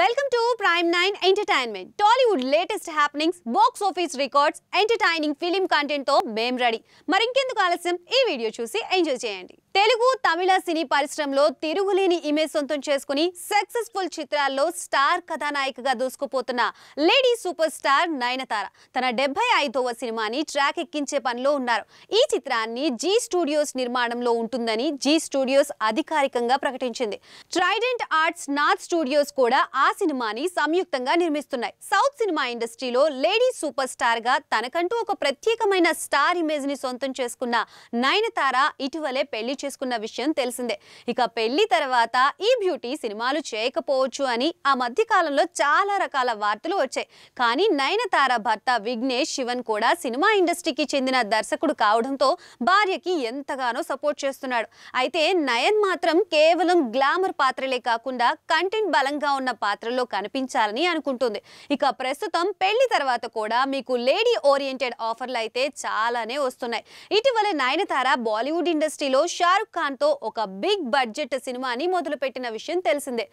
welcome to prime nine entertainment Tollywood latest happenings box office records entertaining film కంటెంట్తో మేం ready మరింకెందుకు ఆలస్యం ఈ వీడియో చూసి ఎంజాయ్ చేయండి తెలుగు తమిళ సినీ పరిశ్రమలో తిరుగులేని ఇమేజ్ సొంతం చేసుకుని సక్సెస్ఫుల్ చిత్రాల్లో స్టార్ కథానాయికగా దూసుకుపోతున్న లేడీ సూపర్ స్టార్ నయనతార తన డెబ్బై ఐదవ సినిమాని ట్రాక్ ఎక్కించే పనిలో ఉన్నారు ఈ చిత్రాన్ని జీ స్టూడియోస్ నిర్మాణంలో ఉంటుందని జీ స్టూడియోస్ అధికారికంగా ప్రకటించింది ట్రైడెంట్ ఆర్ట్స్ నాథ్ స్టూడియోస్ కూడా ఆ సినిమాని సంయుక్తంగా నిర్మిస్తున్నాయి సౌత్ సినిమా ఇండస్ట్రీలో లేడీ సూపర్ స్టార్ గా తనకంటూ ఒక ప్రత్యేకమైన స్టార్ ఇమేజ్ ని సొంతం చేసుకున్న నయనతార ఇటీవలే పెళ్లి చేసుకున్న విషయం తెలిసిందే ఇక పెళ్లి తర్వాత ఈ బ్యూటీ సినిమాలు చేయకపోవచ్చు అని ఆ మధ్య కాలంలో చాలా రకాల వార్తలు వచ్చాయి కానీ నయనతార భర్త విఘ్నేష్ శివన్ కూడా సినిమా ఇండస్ట్రీకి చెందిన దర్శకుడు కావడంతో భార్యకి ఎంతగానో సపోర్ట్ చేస్తున్నాడు అయితే నయన్ మాత్రం కేవలం గ్లామర్ పాత్రలే కాకుండా కంటెంట్ బలంగా ఉన్న పాత్రలో కనిపించాలని అనుకుంటుంది ఇక ప్రస్తుతం పెళ్లి తర్వాత కూడా మీకు లేడీ ఓరియంటెడ్ ఆఫర్లు అయితే చాలానే వస్తున్నాయి ఇటీవల నయనతార బాలీవుడ్ ఇండస్ట్రీలో షా ఖాన్ తో ఒక బిగ్ బడ్జెట్ సినిమాని మొదలుపెట్టిన విషయం తెలిసిందే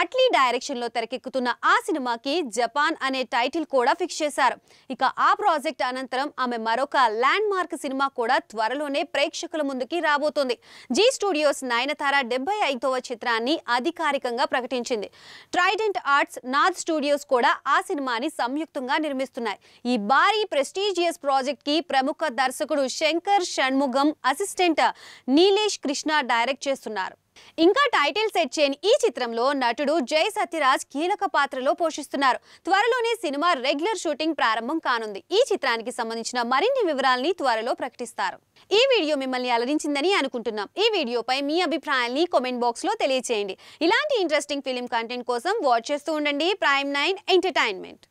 అట్లీ డైరెక్షన్ లో తెరకెక్కుతున్న ఆ సినిమాకి జపాన్ అనే టైటిల్ కూడా ఫిక్స్ చేశారు ఇక ఆ ప్రాజెక్ట్ అనంతరం ఆమె మరొక ల్యాండ్ మార్క్ సినిమా కూడా త్వరలోనే ప్రేక్షకుల ముందుకి రాబోతోంది జీ స్టూడియోస్ నయనతార డెబ్బై ఐదవ చిత్రాన్ని అధికారికంగా ప్రకటించింది ట్రైడెంట్ ఆర్ట్స్ నాథ్ స్టూడియోస్ కూడా ఆ సినిమాని సంయుక్తంగా నిర్మిస్తున్నాయి ఈ భారీ ప్రెస్టీజియస్ ప్రాజెక్ట్ కి ప్రముఖ దర్శకుడు శంకర్ షణ్ముగం అసిస్టెంట్ నీలే వెంకటేష్ కృష్ణ డైరెక్ట్ చేస్తున్నారు ఇంకా టైటిల్ సెట్ చేయని ఈ చిత్రంలో నటుడు జై సత్యరాజ్ కీలక పాత్రలో పోషిస్తున్నారు త్వరలోనే సినిమా రెగ్యులర్ షూటింగ్ ప్రారంభం కానుంది ఈ చిత్రానికి సంబంధించిన మరిన్ని వివరాలని త్వరలో ప్రకటిస్తారు ఈ వీడియో మిమ్మల్ని అలరించిందని అనుకుంటున్నాం ఈ వీడియోపై మీ అభిప్రాయాల్ని కామెంట్ బాక్స్ లో తెలియచేయండి ఇలాంటి ఇంట్రెస్టింగ్ ఫిలిం కంటెంట్ కోసం వాచ్ చేస్తూ ఉండండి ప్రైమ్ నైన్ ఎంటర్టైన్మెంట్